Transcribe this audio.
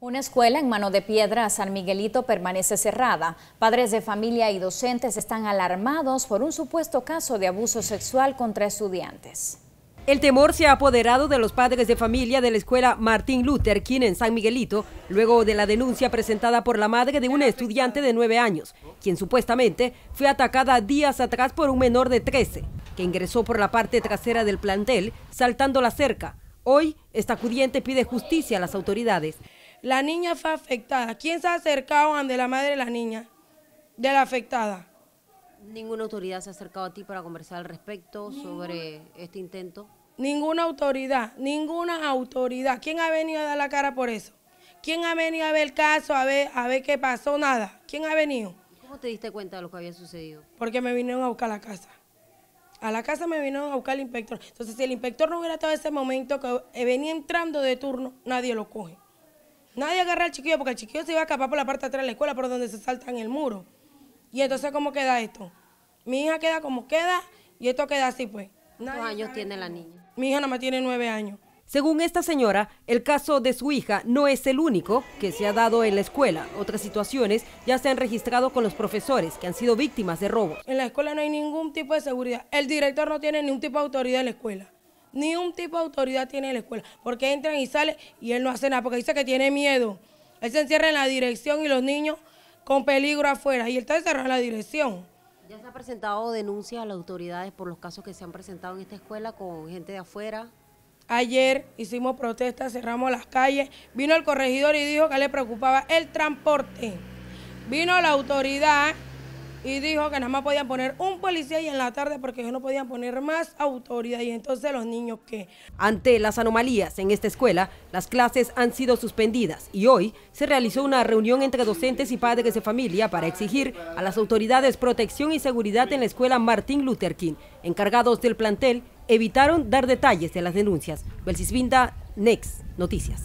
Una escuela en Mano de Piedra, San Miguelito, permanece cerrada. Padres de familia y docentes están alarmados por un supuesto caso de abuso sexual contra estudiantes. El temor se ha apoderado de los padres de familia de la escuela Martín Luther King en San Miguelito, luego de la denuncia presentada por la madre de una estudiante de nueve años, quien supuestamente fue atacada días atrás por un menor de 13, que ingresó por la parte trasera del plantel, saltando la cerca. Hoy, esta acudiente pide justicia a las autoridades. La niña fue afectada. ¿Quién se ha acercado ante la madre de la niña, de la afectada? ¿Ninguna autoridad se ha acercado a ti para conversar al respecto sobre este intento? Ninguna autoridad, ninguna autoridad. ¿Quién ha venido a dar la cara por eso? ¿Quién ha venido a ver el caso, a ver, a ver qué pasó? Nada. ¿Quién ha venido? ¿Cómo te diste cuenta de lo que había sucedido? Porque me vinieron a buscar la casa. A la casa me vinieron a buscar el inspector. Entonces, si el inspector no hubiera estado en ese momento que venía entrando de turno, nadie lo coge. Nadie agarra al chiquillo porque el chiquillo se iba a escapar por la parte de atrás de la escuela, por donde se salta en el muro. Y entonces, ¿cómo queda esto? Mi hija queda como queda y esto queda así, pues. ¿Cuántos años tiene la niña? Mi hija nada más tiene nueve años. Según esta señora, el caso de su hija no es el único que se ha dado en la escuela. Otras situaciones ya se han registrado con los profesores que han sido víctimas de robos. En la escuela no hay ningún tipo de seguridad. El director no tiene ningún tipo de autoridad en la escuela. Ni un tipo de autoridad tiene en la escuela, porque entran y salen y él no hace nada, porque dice que tiene miedo. Él se encierra en la dirección y los niños con peligro afuera, y él está encerrado en la dirección. ¿Ya se ha presentado denuncias a las autoridades por los casos que se han presentado en esta escuela con gente de afuera? Ayer hicimos protestas, cerramos las calles, vino el corregidor y dijo que le preocupaba el transporte. Vino la autoridad y dijo que nada más podían poner un policía y en la tarde porque ellos no podían poner más autoridad y entonces los niños qué. Ante las anomalías en esta escuela, las clases han sido suspendidas y hoy se realizó una reunión entre docentes y padres de familia para exigir a las autoridades protección y seguridad en la escuela Martín Luther King. Encargados del plantel evitaron dar detalles de las denuncias. Belcisvinda, Next Noticias.